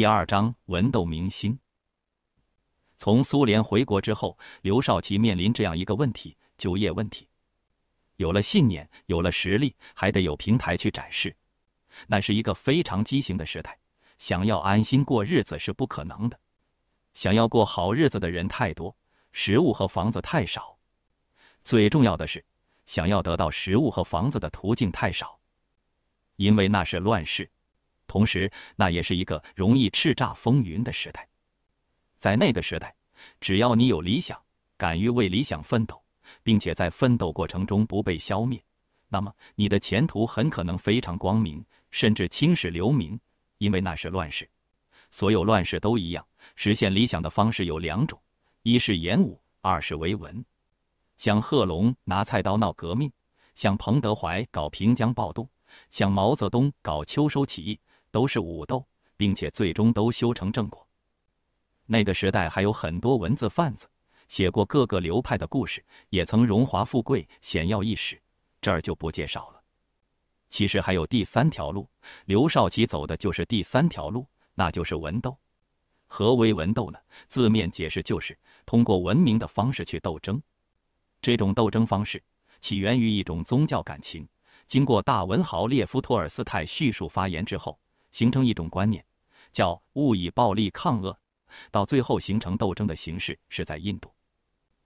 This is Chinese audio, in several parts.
第二章文斗明星。从苏联回国之后，刘少奇面临这样一个问题：就业问题。有了信念，有了实力，还得有平台去展示。那是一个非常畸形的时代，想要安心过日子是不可能的。想要过好日子的人太多，食物和房子太少。最重要的是，想要得到食物和房子的途径太少，因为那是乱世。同时，那也是一个容易叱咤风云的时代。在那个时代，只要你有理想，敢于为理想奋斗，并且在奋斗过程中不被消灭，那么你的前途很可能非常光明，甚至青史留名。因为那是乱世，所有乱世都一样，实现理想的方式有两种：一是演武，二是为文。像贺龙拿菜刀闹革命，像彭德怀搞平江暴动，像毛泽东搞秋收起义。都是武斗，并且最终都修成正果。那个时代还有很多文字贩子写过各个流派的故事，也曾荣华富贵、显耀一时，这儿就不介绍了。其实还有第三条路，刘少奇走的就是第三条路，那就是文斗。何为文斗呢？字面解释就是通过文明的方式去斗争。这种斗争方式起源于一种宗教感情，经过大文豪列夫·托尔斯泰叙述发言之后。形成一种观念，叫“勿以暴力抗恶”，到最后形成斗争的形式是在印度，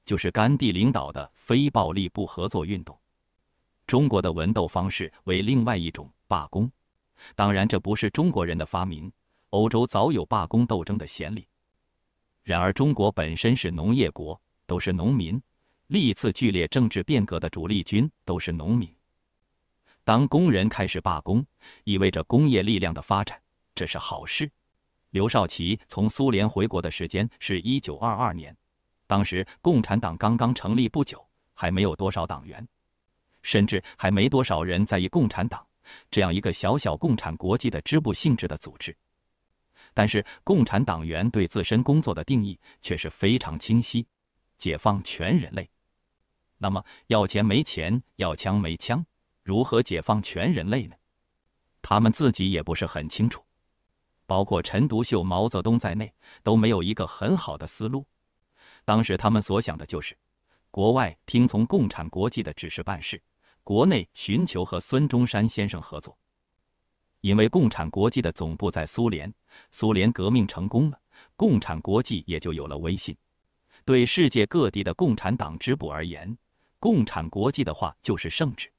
就是甘地领导的非暴力不合作运动。中国的文斗方式为另外一种罢工，当然这不是中国人的发明，欧洲早有罢工斗争的先例。然而，中国本身是农业国，都是农民，历次剧烈政治变革的主力军都是农民。当工人开始罢工，意味着工业力量的发展，这是好事。刘少奇从苏联回国的时间是一九二二年，当时共产党刚刚成立不久，还没有多少党员，甚至还没多少人在意共产党这样一个小小共产国际的支部性质的组织。但是，共产党员对自身工作的定义却是非常清晰：解放全人类。那么，要钱没钱，要枪没枪。如何解放全人类呢？他们自己也不是很清楚，包括陈独秀、毛泽东在内都没有一个很好的思路。当时他们所想的就是，国外听从共产国际的指示办事，国内寻求和孙中山先生合作。因为共产国际的总部在苏联，苏联革命成功了，共产国际也就有了威信。对世界各地的共产党支部而言，共产国际的话就是圣旨。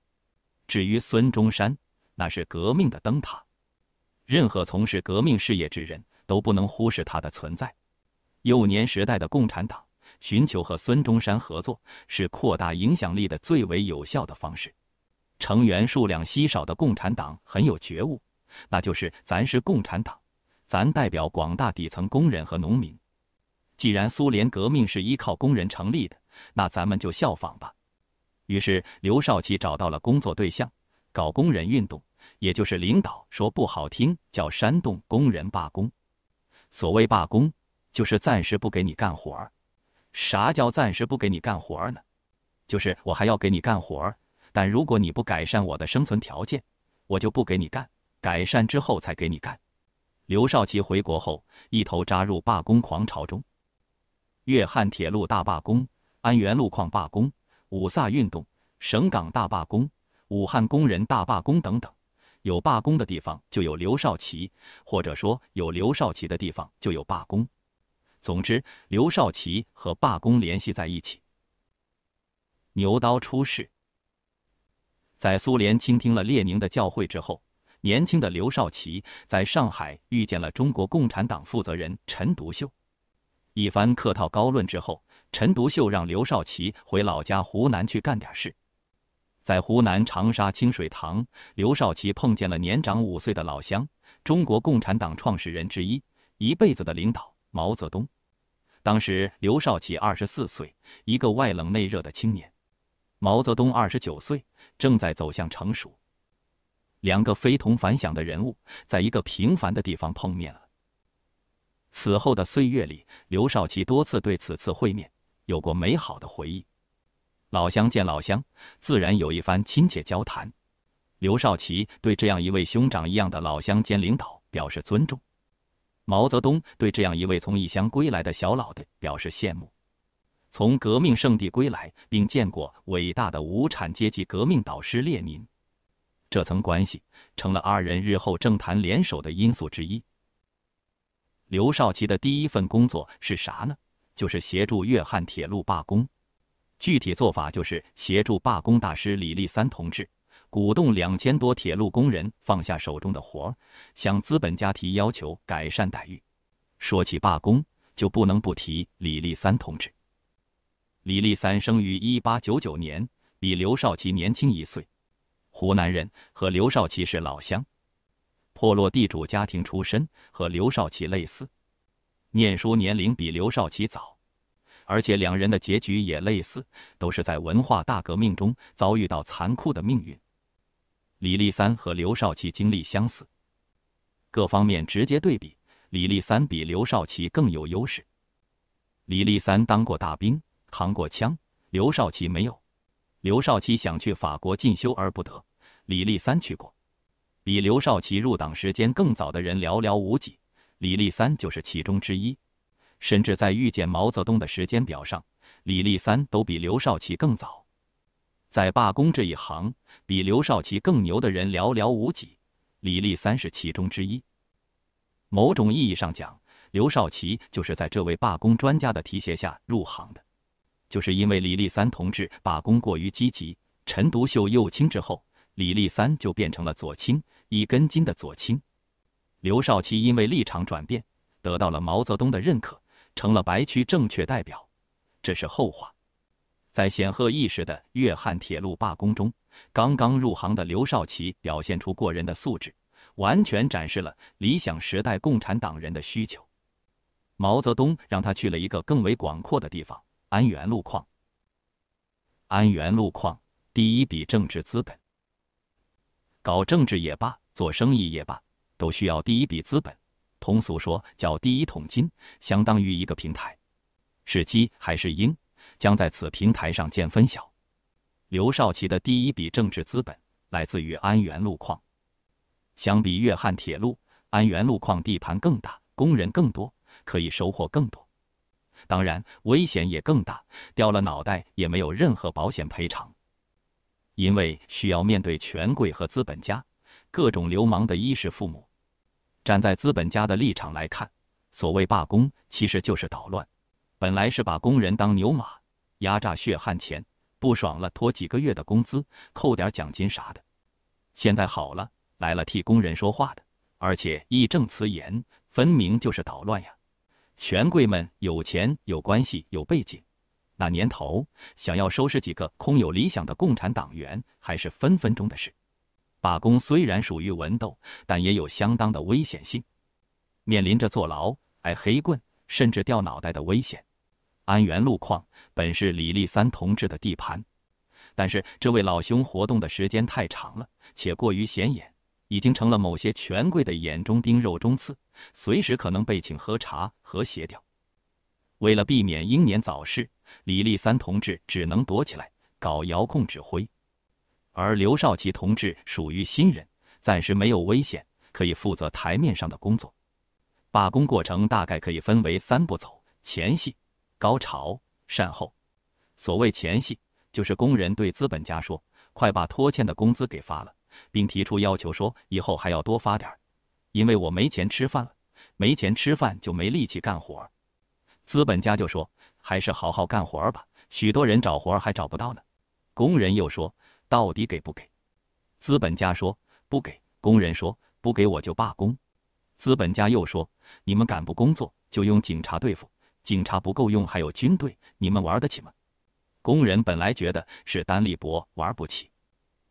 至于孙中山，那是革命的灯塔，任何从事革命事业之人都不能忽视他的存在。幼年时代的共产党寻求和孙中山合作，是扩大影响力的最为有效的方式。成员数量稀少的共产党很有觉悟，那就是咱是共产党，咱代表广大底层工人和农民。既然苏联革命是依靠工人成立的，那咱们就效仿吧。于是，刘少奇找到了工作对象，搞工人运动，也就是领导说不好听叫煽动工人罢工。所谓罢工，就是暂时不给你干活儿。啥叫暂时不给你干活儿呢？就是我还要给你干活儿，但如果你不改善我的生存条件，我就不给你干，改善之后才给你干。刘少奇回国后，一头扎入罢工狂潮中：粤汉铁路大罢工，安源路矿罢工。五卅运动、省港大罢工、武汉工人大罢工等等，有罢工的地方就有刘少奇，或者说有刘少奇的地方就有罢工。总之，刘少奇和罢工联系在一起。牛刀出世，在苏联倾听了列宁的教诲之后，年轻的刘少奇在上海遇见了中国共产党负责人陈独秀，一番客套高论之后。陈独秀让刘少奇回老家湖南去干点事，在湖南长沙清水塘，刘少奇碰见了年长五岁的老乡，中国共产党创始人之一、一辈子的领导毛泽东。当时刘少奇二十四岁，一个外冷内热的青年；毛泽东二十九岁，正在走向成熟。两个非同凡响的人物，在一个平凡的地方碰面了。此后的岁月里，刘少奇多次对此次会面。有过美好的回忆，老乡见老乡，自然有一番亲切交谈。刘少奇对这样一位兄长一样的老乡兼领导表示尊重，毛泽东对这样一位从异乡归来的小老弟表示羡慕。从革命圣地归来，并见过伟大的无产阶级革命导师列宁，这层关系成了二人日后政坛联手的因素之一。刘少奇的第一份工作是啥呢？就是协助粤汉铁路罢工，具体做法就是协助罢工大师李立三同志，鼓动两千多铁路工人放下手中的活儿，向资本家提要求，改善待遇。说起罢工，就不能不提李立三同志。李立三生于一八九九年，比刘少奇年轻一岁，湖南人，和刘少奇是老乡，破落地主家庭出身，和刘少奇类似。念书年龄比刘少奇早，而且两人的结局也类似，都是在文化大革命中遭遇到残酷的命运。李立三和刘少奇经历相似，各方面直接对比，李立三比刘少奇更有优势。李立三当过大兵，扛过枪，刘少奇没有。刘少奇想去法国进修而不得，李立三去过。比刘少奇入党时间更早的人寥寥无几。李立三就是其中之一，甚至在遇见毛泽东的时间表上，李立三都比刘少奇更早。在罢工这一行，比刘少奇更牛的人寥寥无几，李立三是其中之一。某种意义上讲，刘少奇就是在这位罢工专家的提携下入行的。就是因为李立三同志罢工过于积极，陈独秀右倾之后，李立三就变成了左倾，一根筋的左倾。刘少奇因为立场转变，得到了毛泽东的认可，成了白区正确代表，这是后话。在显赫一时的粤汉铁路罢工中，刚刚入行的刘少奇表现出过人的素质，完全展示了理想时代共产党人的需求。毛泽东让他去了一个更为广阔的地方——安源路矿。安源路矿第一笔政治资本，搞政治也罢，做生意也罢。都需要第一笔资本，通俗说叫第一桶金，相当于一个平台，是鸡还是鹰，将在此平台上见分晓。刘少奇的第一笔政治资本来自于安源路矿，相比粤汉铁路，安源路矿地盘更大，工人更多，可以收获更多，当然危险也更大，掉了脑袋也没有任何保险赔偿，因为需要面对权贵和资本家。各种流氓的衣食父母，站在资本家的立场来看，所谓罢工其实就是捣乱。本来是把工人当牛马，压榨血汗钱，不爽了拖几个月的工资，扣点奖金啥的。现在好了，来了替工人说话的，而且义正词严，分明就是捣乱呀！权贵们有钱、有关系、有背景，那年头想要收拾几个空有理想的共产党员，还是分分钟的事。罢工虽然属于文斗，但也有相当的危险性，面临着坐牢、挨黑棍，甚至掉脑袋的危险。安源路况本是李立三同志的地盘，但是这位老兄活动的时间太长了，且过于显眼，已经成了某些权贵的眼中钉、肉中刺，随时可能被请喝茶和协调。为了避免英年早逝，李立三同志只能躲起来搞遥控指挥。而刘少奇同志属于新人，暂时没有危险，可以负责台面上的工作。罢工过程大概可以分为三步走：前戏、高潮、善后。所谓前戏，就是工人对资本家说：“快把拖欠的工资给发了，并提出要求说，以后还要多发点因为我没钱吃饭了，没钱吃饭就没力气干活。”资本家就说：“还是好好干活吧，许多人找活儿还找不到呢。”工人又说。到底给不给？资本家说不给，工人说不给我就罢工。资本家又说：你们敢不工作，就用警察对付；警察不够用，还有军队，你们玩得起吗？工人本来觉得是单立薄，玩不起，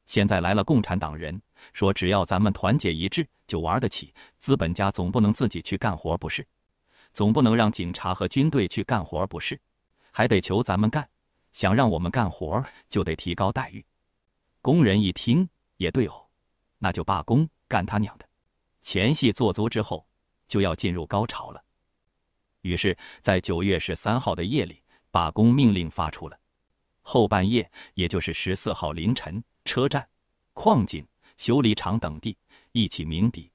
现在来了共产党人，说只要咱们团结一致，就玩得起。资本家总不能自己去干活不是？总不能让警察和军队去干活不是？还得求咱们干，想让我们干活，就得提高待遇。工人一听也对哦，那就罢工干他娘的！前戏做足之后，就要进入高潮了。于是，在九月十三号的夜里，罢工命令发出了。后半夜，也就是十四号凌晨，车站、矿井、修理厂等地一起鸣笛，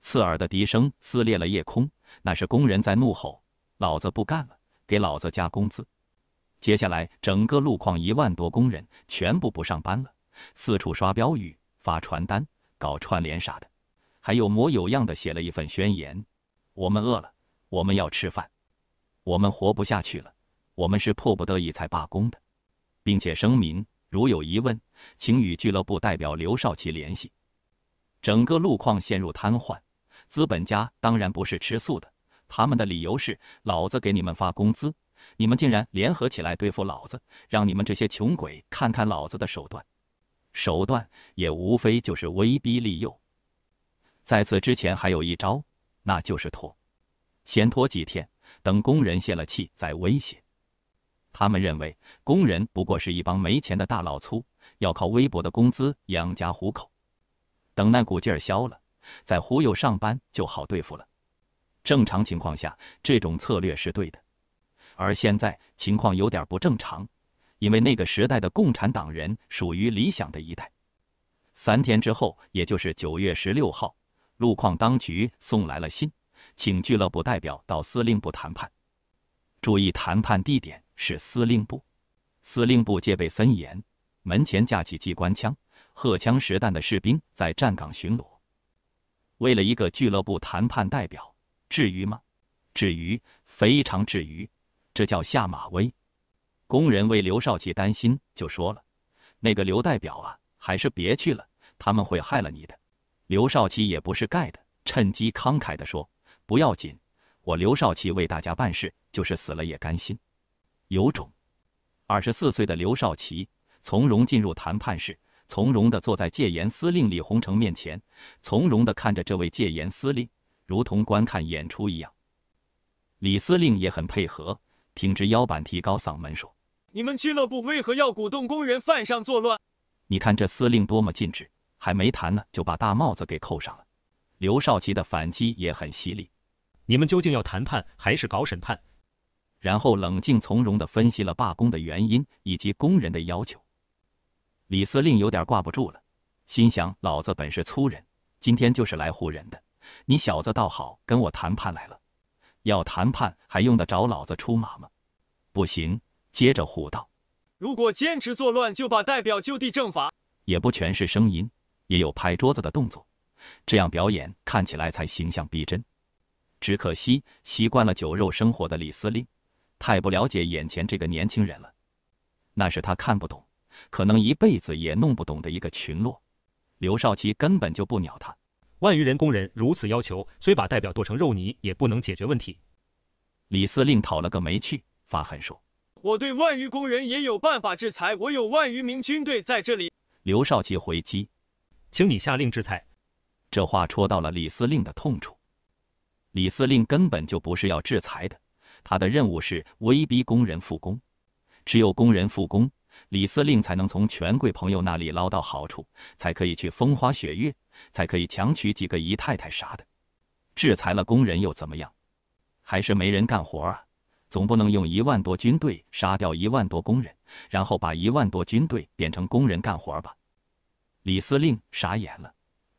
刺耳的笛声撕裂了夜空。那是工人在怒吼：“老子不干了！给老子加工资！”接下来，整个路况一万多工人全部不上班了。四处刷标语、发传单、搞串联啥的，还有模有样的写了一份宣言：“我们饿了，我们要吃饭，我们活不下去了，我们是迫不得已才罢工的，并且声明如有疑问，请与俱乐部代表刘少奇联系。”整个路况陷入瘫痪。资本家当然不是吃素的，他们的理由是：“老子给你们发工资，你们竟然联合起来对付老子，让你们这些穷鬼看看老子的手段。”手段也无非就是威逼利诱，在此之前还有一招，那就是拖，先拖几天，等工人泄了气再威胁。他们认为工人不过是一帮没钱的大老粗，要靠微薄的工资养家糊口，等那股劲儿消了，再忽悠上班就好对付了。正常情况下，这种策略是对的，而现在情况有点不正常。因为那个时代的共产党人属于理想的一代。三天之后，也就是九月十六号，路况当局送来了信，请俱乐部代表到司令部谈判。注意，谈判地点是司令部。司令部戒备森严，门前架起机关枪，荷枪实弹的士兵在站岗巡逻。为了一个俱乐部谈判代表，至于吗？至于，非常至于。这叫下马威。工人为刘少奇担心，就说了：“那个刘代表啊，还是别去了，他们会害了你的。”刘少奇也不是盖的，趁机慷慨地说：“不要紧，我刘少奇为大家办事，就是死了也甘心。”有种！二十四岁的刘少奇从容进入谈判室，从容地坐在戒严司令李洪成面前，从容地看着这位戒严司令，如同观看演出一样。李司令也很配合，挺直腰板，提高嗓门说。你们俱乐部为何要鼓动工人犯上作乱？你看这司令多么尽职，还没谈呢，就把大帽子给扣上了。刘少奇的反击也很犀利。你们究竟要谈判还是搞审判？然后冷静从容地分析了罢工的原因以及工人的要求。李司令有点挂不住了，心想：老子本是粗人，今天就是来护人的。你小子倒好，跟我谈判来了。要谈判还用得着老子出马吗？不行。接着唬道：“如果坚持作乱，就把代表就地正法。”也不全是声音，也有拍桌子的动作，这样表演看起来才形象逼真。只可惜，习惯了酒肉生活的李司令，太不了解眼前这个年轻人了。那是他看不懂，可能一辈子也弄不懂的一个群落。刘少奇根本就不鸟他。万余人工人如此要求，虽把代表剁成肉泥，也不能解决问题。李司令讨了个没趣，发狠说。我对万余工人也有办法制裁，我有万余名军队在这里。”刘少奇回击：“请你下令制裁。”这话戳到了李司令的痛处。李司令根本就不是要制裁的，他的任务是威逼工人复工。只有工人复工，李司令才能从权贵朋友那里捞到好处，才可以去风花雪月，才可以强娶几个姨太太啥的。制裁了工人又怎么样？还是没人干活啊！总不能用一万多军队杀掉一万多工人，然后把一万多军队变成工人干活吧？李司令傻眼了，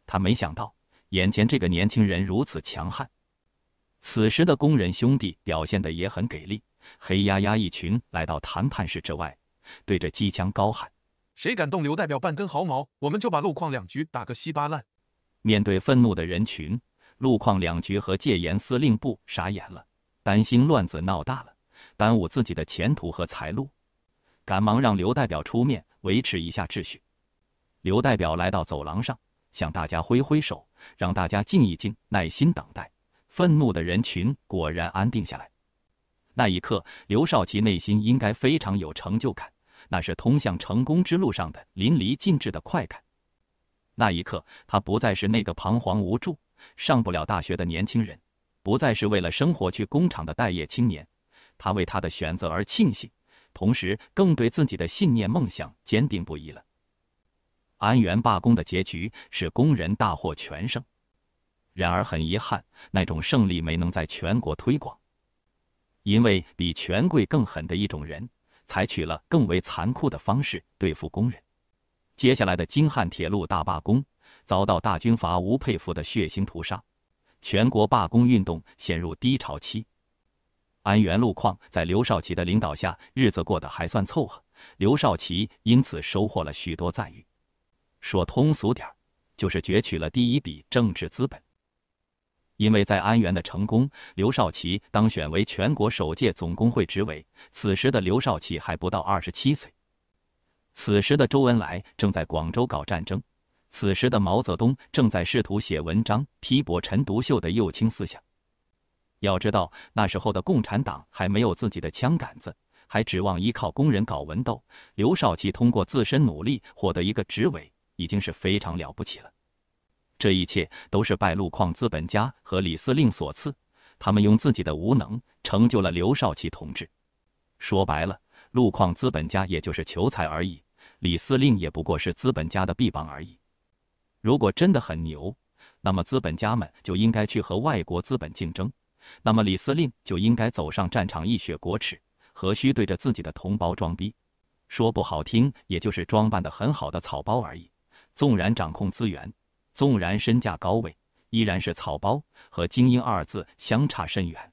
他没想到眼前这个年轻人如此强悍。此时的工人兄弟表现得也很给力，黑压压一群来到谈判室之外，对着机枪高喊：“谁敢动刘代表半根毫毛，我们就把路矿两局打个稀巴烂！”面对愤怒的人群，路矿两局和戒严司令部傻眼了。担心乱子闹大了，耽误自己的前途和财路，赶忙让刘代表出面维持一下秩序。刘代表来到走廊上，向大家挥挥手，让大家静一静，耐心等待。愤怒的人群果然安定下来。那一刻，刘少奇内心应该非常有成就感，那是通向成功之路上的淋漓尽致的快感。那一刻，他不再是那个彷徨无助、上不了大学的年轻人。不再是为了生活去工厂的待业青年，他为他的选择而庆幸，同时更对自己的信念梦想坚定不移了。安源罢工的结局是工人大获全胜，然而很遗憾，那种胜利没能在全国推广，因为比权贵更狠的一种人采取了更为残酷的方式对付工人。接下来的京汉铁路大罢工遭到大军阀吴佩孚的血腥屠杀。全国罢工运动陷入低潮期，安源路况在刘少奇的领导下，日子过得还算凑合。刘少奇因此收获了许多赞誉，说通俗点就是攫取了第一笔政治资本。因为在安源的成功，刘少奇当选为全国首届总工会执委。此时的刘少奇还不到二十七岁。此时的周恩来正在广州搞战争。此时的毛泽东正在试图写文章批驳陈独秀的右倾思想。要知道，那时候的共产党还没有自己的枪杆子，还指望依靠工人搞文斗。刘少奇通过自身努力获得一个职位，已经是非常了不起了。这一切都是拜路况资本家和李司令所赐，他们用自己的无能成就了刘少奇同志。说白了，路况资本家也就是求财而已，李司令也不过是资本家的臂膀而已。如果真的很牛，那么资本家们就应该去和外国资本竞争；那么李司令就应该走上战场一雪国耻，何须对着自己的同胞装逼？说不好听，也就是装扮的很好的草包而已。纵然掌控资源，纵然身价高位，依然是草包，和精英二字相差甚远。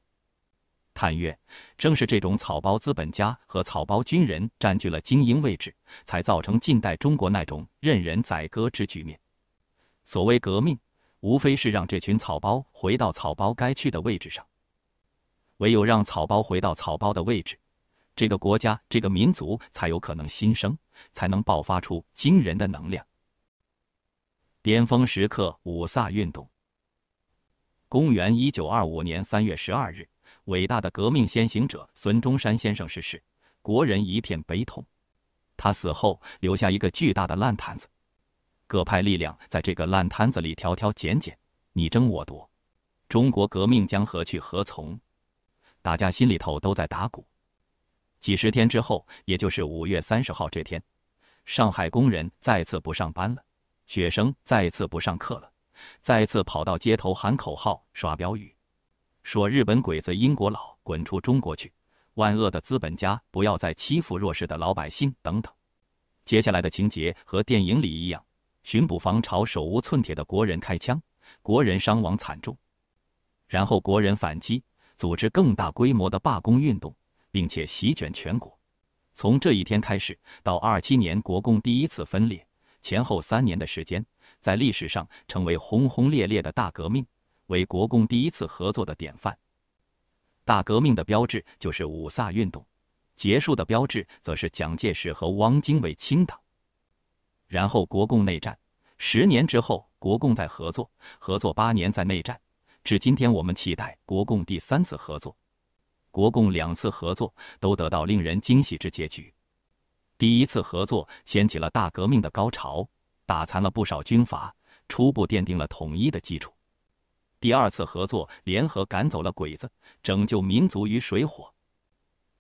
探月正是这种草包资本家和草包军人占据了精英位置，才造成近代中国那种任人宰割之局面。所谓革命，无非是让这群草包回到草包该去的位置上。唯有让草包回到草包的位置，这个国家、这个民族才有可能新生，才能爆发出惊人的能量。巅峰时刻，五卅运动。公元一九二五年三月十二日，伟大的革命先行者孙中山先生逝世，国人一片悲痛。他死后留下一个巨大的烂摊子。各派力量在这个烂摊子里挑挑拣拣，你争我夺，中国革命将何去何从？大家心里头都在打鼓。几十天之后，也就是五月三十号这天，上海工人再次不上班了，学生再次不上课了，再次跑到街头喊口号、刷标语，说日本鬼子、英国佬滚出中国去，万恶的资本家不要再欺负弱势的老百姓等等。接下来的情节和电影里一样。巡捕房朝手无寸铁的国人开枪，国人伤亡惨重。然后国人反击，组织更大规模的罢工运动，并且席卷全国。从这一天开始到二七年国共第一次分裂前后三年的时间，在历史上成为轰轰烈烈的大革命，为国共第一次合作的典范。大革命的标志就是五卅运动，结束的标志则是蒋介石和汪精卫清党。然后国共内战，十年之后国共再合作，合作八年再内战，至今天我们期待国共第三次合作。国共两次合作都得到令人惊喜之结局。第一次合作掀起了大革命的高潮，打残了不少军阀，初步奠定了统一的基础。第二次合作联合赶走了鬼子，拯救民族于水火。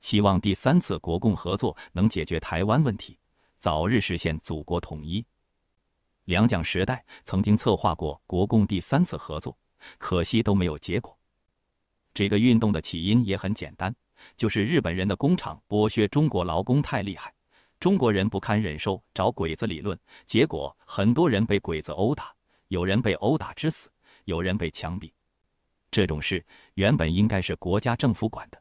希望第三次国共合作能解决台湾问题。早日实现祖国统一。两蒋时代曾经策划过国共第三次合作，可惜都没有结果。这个运动的起因也很简单，就是日本人的工厂剥削中国劳工太厉害，中国人不堪忍受，找鬼子理论，结果很多人被鬼子殴打，有人被殴打致死，有人被枪毙。这种事原本应该是国家政府管的，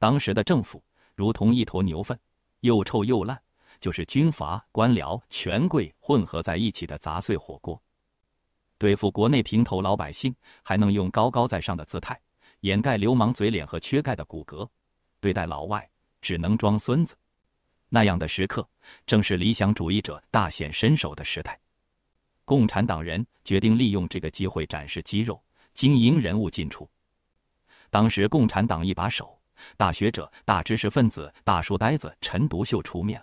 当时的政府如同一坨牛粪，又臭又烂。就是军阀、官僚、权贵混合在一起的杂碎火锅。对付国内平头老百姓，还能用高高在上的姿态掩盖流氓嘴脸和缺钙的骨骼；对待老外，只能装孙子。那样的时刻，正是理想主义者大显身手的时代。共产党人决定利用这个机会展示肌肉。精英人物进出，当时共产党一把手、大学者、大知识分子、大书呆子陈独秀出面。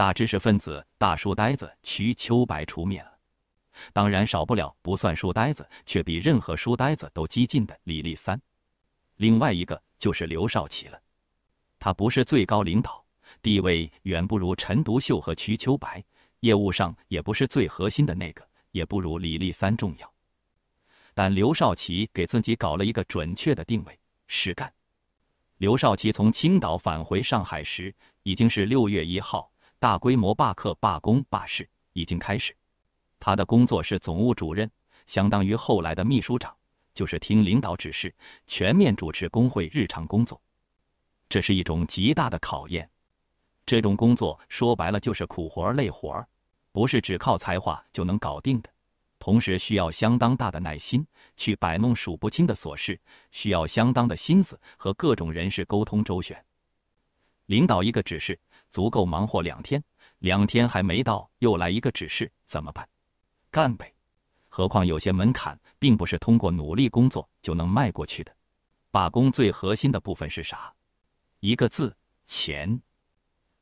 大知识分子、大书呆子瞿秋白出面了，当然少不了不算书呆子却比任何书呆子都激进的李立三，另外一个就是刘少奇了。他不是最高领导，地位远不如陈独秀和瞿秋白，业务上也不是最核心的那个，也不如李立三重要。但刘少奇给自己搞了一个准确的定位：实干。刘少奇从青岛返回上海时，已经是六月一号。大规模罢课、罢工、罢市已经开始。他的工作是总务主任，相当于后来的秘书长，就是听领导指示，全面主持工会日常工作。这是一种极大的考验。这种工作说白了就是苦活、累活，不是只靠才华就能搞定的，同时需要相当大的耐心去摆弄数不清的琐事，需要相当的心思和各种人士沟通周旋。领导一个指示。足够忙活两天，两天还没到，又来一个指示，怎么办？干呗。何况有些门槛并不是通过努力工作就能迈过去的。罢工最核心的部分是啥？一个字：钱。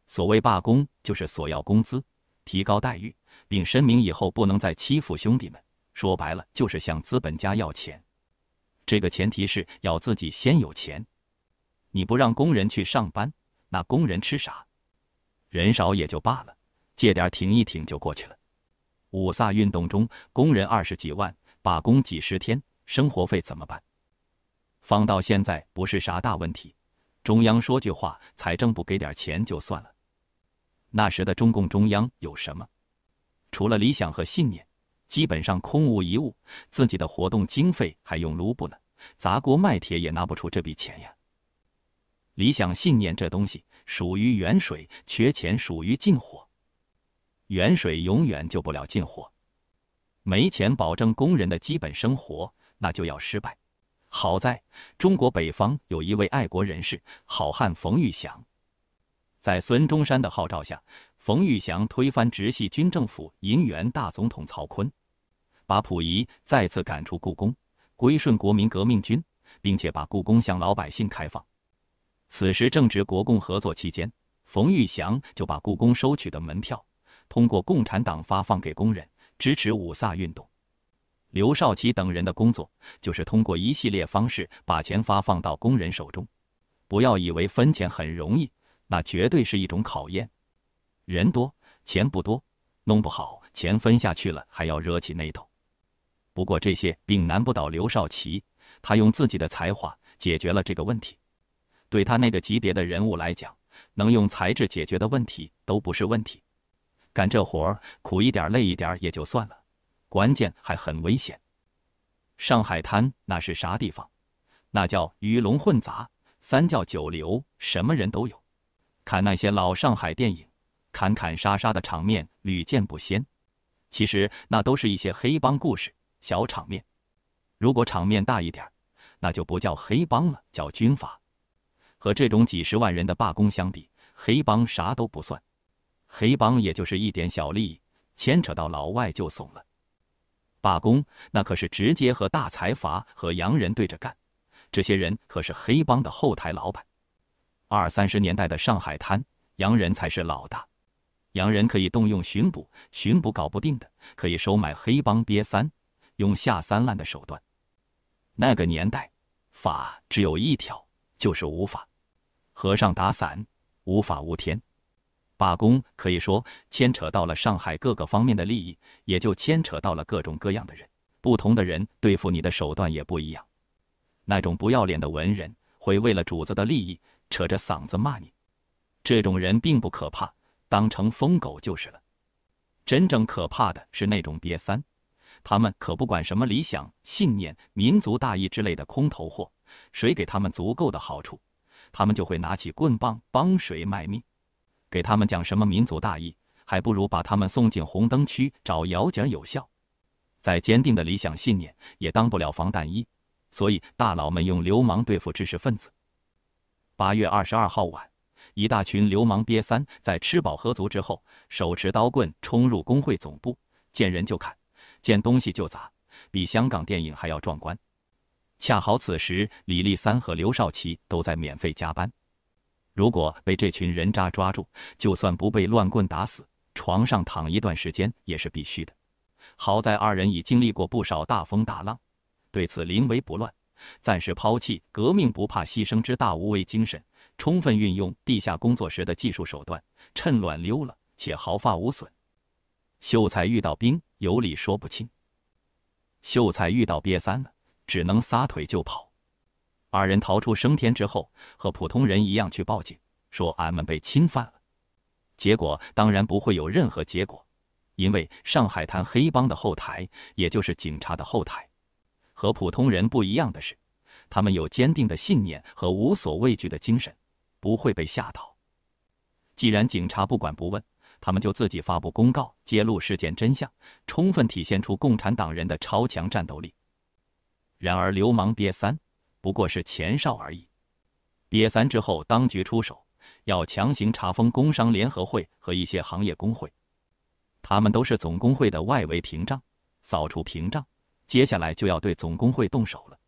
所谓罢工，就是索要工资、提高待遇，并声明以后不能再欺负兄弟们。说白了，就是向资本家要钱。这个前提是要自己先有钱。你不让工人去上班，那工人吃啥？人少也就罢了，借点挺一挺就过去了。五卅运动中，工人二十几万罢工几十天，生活费怎么办？放到现在不是啥大问题，中央说句话，财政部给点钱就算了。那时的中共中央有什么？除了理想和信念，基本上空无一物。自己的活动经费还用卢布呢，砸锅卖铁也拿不出这笔钱呀。理想信念这东西属于远水，缺钱属于近火。远水永远救不了近火，没钱保证工人的基本生活，那就要失败。好在中国北方有一位爱国人士，好汉冯玉祥，在孙中山的号召下，冯玉祥推翻直系军政府，银元大总统曹锟，把溥仪再次赶出故宫，归顺国民革命军，并且把故宫向老百姓开放。此时正值国共合作期间，冯玉祥就把故宫收取的门票通过共产党发放给工人，支持五卅运动。刘少奇等人的工作就是通过一系列方式把钱发放到工人手中。不要以为分钱很容易，那绝对是一种考验。人多，钱不多，弄不好钱分下去了还要惹起内斗。不过这些并难不倒刘少奇，他用自己的才华解决了这个问题。对他那个级别的人物来讲，能用材质解决的问题都不是问题。干这活儿苦一点累一点也就算了，关键还很危险。上海滩那是啥地方？那叫鱼龙混杂，三教九流，什么人都有。看那些老上海电影，砍砍杀杀的场面屡见不鲜。其实那都是一些黑帮故事，小场面。如果场面大一点，那就不叫黑帮了，叫军阀。和这种几十万人的罢工相比，黑帮啥都不算，黑帮也就是一点小利益，牵扯到老外就怂了。罢工那可是直接和大财阀和洋人对着干，这些人可是黑帮的后台老板。二三十年代的上海滩，洋人才是老大，洋人可以动用巡捕，巡捕搞不定的，可以收买黑帮瘪三，用下三滥的手段。那个年代，法只有一条。就是无法，和尚打伞，无法无天。罢工可以说牵扯到了上海各个方面的利益，也就牵扯到了各种各样的人。不同的人对付你的手段也不一样。那种不要脸的文人会为了主子的利益扯着嗓子骂你，这种人并不可怕，当成疯狗就是了。真正可怕的是那种瘪三，他们可不管什么理想信念、民族大义之类的空头货。谁给他们足够的好处，他们就会拿起棍棒帮谁卖命。给他们讲什么民族大义，还不如把他们送进红灯区找窑姐有效。再坚定的理想信念也当不了防弹衣。所以大佬们用流氓对付知识分子。八月二十二号晚，一大群流氓瘪三在吃饱喝足之后，手持刀棍冲入工会总部，见人就砍，见东西就砸，比香港电影还要壮观。恰好此时，李立三和刘少奇都在免费加班。如果被这群人渣抓住，就算不被乱棍打死，床上躺一段时间也是必须的。好在二人已经历过不少大风大浪，对此临危不乱，暂时抛弃“革命不怕牺牲”之大无畏精神，充分运用地下工作时的技术手段，趁乱溜了，且毫发无损。秀才遇到兵，有理说不清。秀才遇到瘪三了。只能撒腿就跑。二人逃出升天之后，和普通人一样去报警，说俺们被侵犯了。结果当然不会有任何结果，因为上海滩黑帮的后台，也就是警察的后台，和普通人不一样的是，他们有坚定的信念和无所畏惧的精神，不会被吓到。既然警察不管不问，他们就自己发布公告，揭露事件真相，充分体现出共产党人的超强战斗力。然而，流氓瘪三不过是前哨而已。瘪三之后，当局出手，要强行查封工商联合会和一些行业工会，他们都是总工会的外围屏障。扫除屏障，接下来就要对总工会动手了。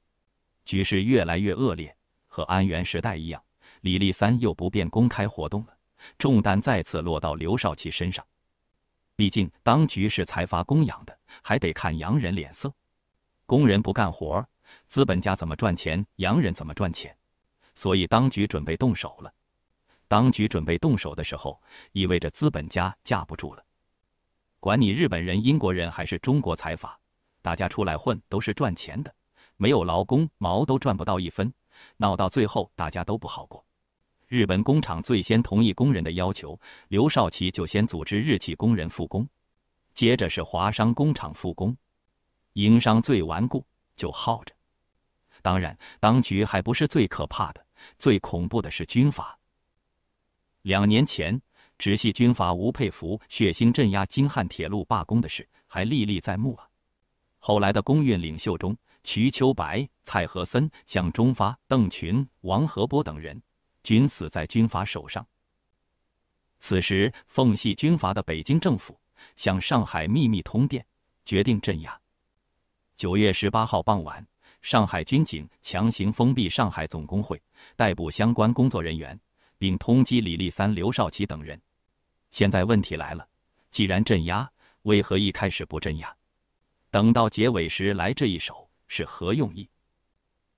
局势越来越恶劣，和安源时代一样，李立三又不便公开活动了，重担再次落到刘少奇身上。毕竟，当局是财阀供养的，还得看洋人脸色。工人不干活，资本家怎么赚钱？洋人怎么赚钱？所以当局准备动手了。当局准备动手的时候，意味着资本家架不住了。管你日本人、英国人还是中国财阀，大家出来混都是赚钱的，没有劳工毛都赚不到一分。闹到最后，大家都不好过。日本工厂最先同意工人的要求，刘少奇就先组织日企工人复工，接着是华商工厂复工。营商最顽固，就耗着。当然，当局还不是最可怕的，最恐怖的是军阀。两年前，直系军阀吴佩孚血腥镇压京汉铁路罢工的事还历历在目啊。后来的工运领袖中，瞿秋白、蔡和森、向忠发、邓群、王荷波等人，均死在军阀手上。此时，奉系军阀的北京政府向上海秘密通电，决定镇压。九月十八号傍晚，上海军警强行封闭上海总工会，逮捕相关工作人员，并通缉李立三、刘少奇等人。现在问题来了，既然镇压，为何一开始不镇压？等到结尾时来这一手是何用意？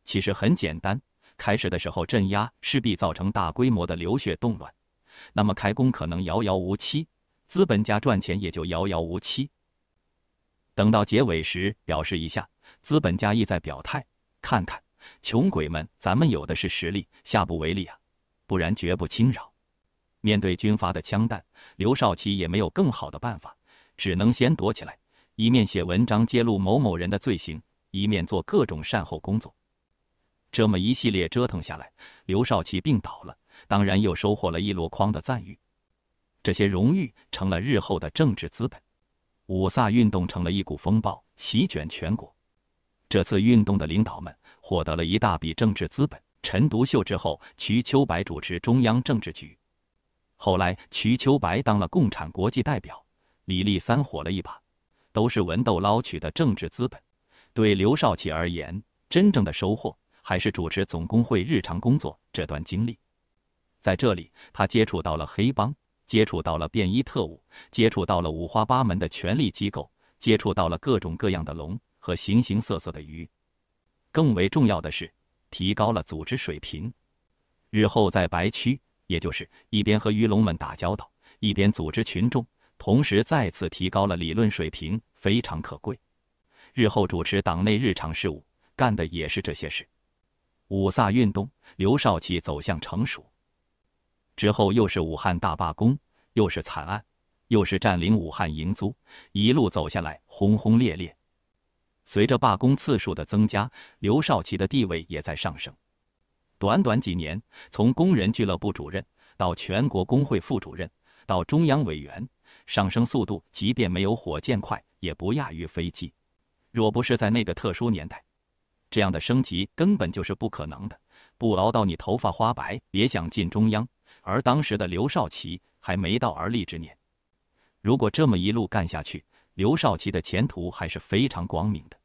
其实很简单，开始的时候镇压势必造成大规模的流血动乱，那么开工可能遥遥无期，资本家赚钱也就遥遥无期。等到结尾时，表示一下，资本家意在表态，看看穷鬼们，咱们有的是实力，下不为例啊，不然绝不轻饶。面对军阀的枪弹，刘少奇也没有更好的办法，只能先躲起来，一面写文章揭露某某人的罪行，一面做各种善后工作。这么一系列折腾下来，刘少奇病倒了，当然又收获了一箩筐的赞誉，这些荣誉成了日后的政治资本。五卅运动成了一股风暴，席卷全国。这次运动的领导们获得了一大笔政治资本。陈独秀之后，瞿秋白主持中央政治局。后来，瞿秋白当了共产国际代表。李立三火了一把，都是文斗捞取的政治资本。对刘少奇而言，真正的收获还是主持总工会日常工作这段经历。在这里，他接触到了黑帮。接触到了便衣特务，接触到了五花八门的权力机构，接触到了各种各样的龙和形形色色的鱼。更为重要的是，提高了组织水平，日后在白区，也就是一边和鱼龙们打交道，一边组织群众，同时再次提高了理论水平，非常可贵。日后主持党内日常事务，干的也是这些事。五卅运动，刘少奇走向成熟。之后又是武汉大罢工，又是惨案，又是占领武汉营租，一路走下来轰轰烈烈。随着罢工次数的增加，刘少奇的地位也在上升。短短几年，从工人俱乐部主任到全国工会副主任，到中央委员，上升速度即便没有火箭快，也不亚于飞机。若不是在那个特殊年代，这样的升级根本就是不可能的。不熬到你头发花白，别想进中央。而当时的刘少奇还没到而立之年，如果这么一路干下去，刘少奇的前途还是非常光明的。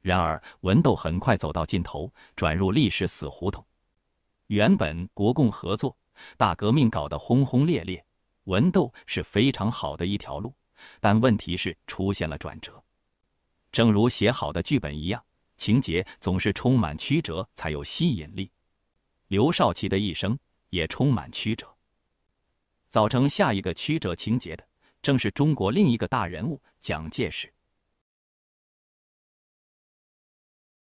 然而文斗很快走到尽头，转入历史死胡同。原本国共合作、大革命搞得轰轰烈烈，文斗是非常好的一条路，但问题是出现了转折。正如写好的剧本一样，情节总是充满曲折才有吸引力。刘少奇的一生。也充满曲折，造成下一个曲折情节的，正是中国另一个大人物蒋介石。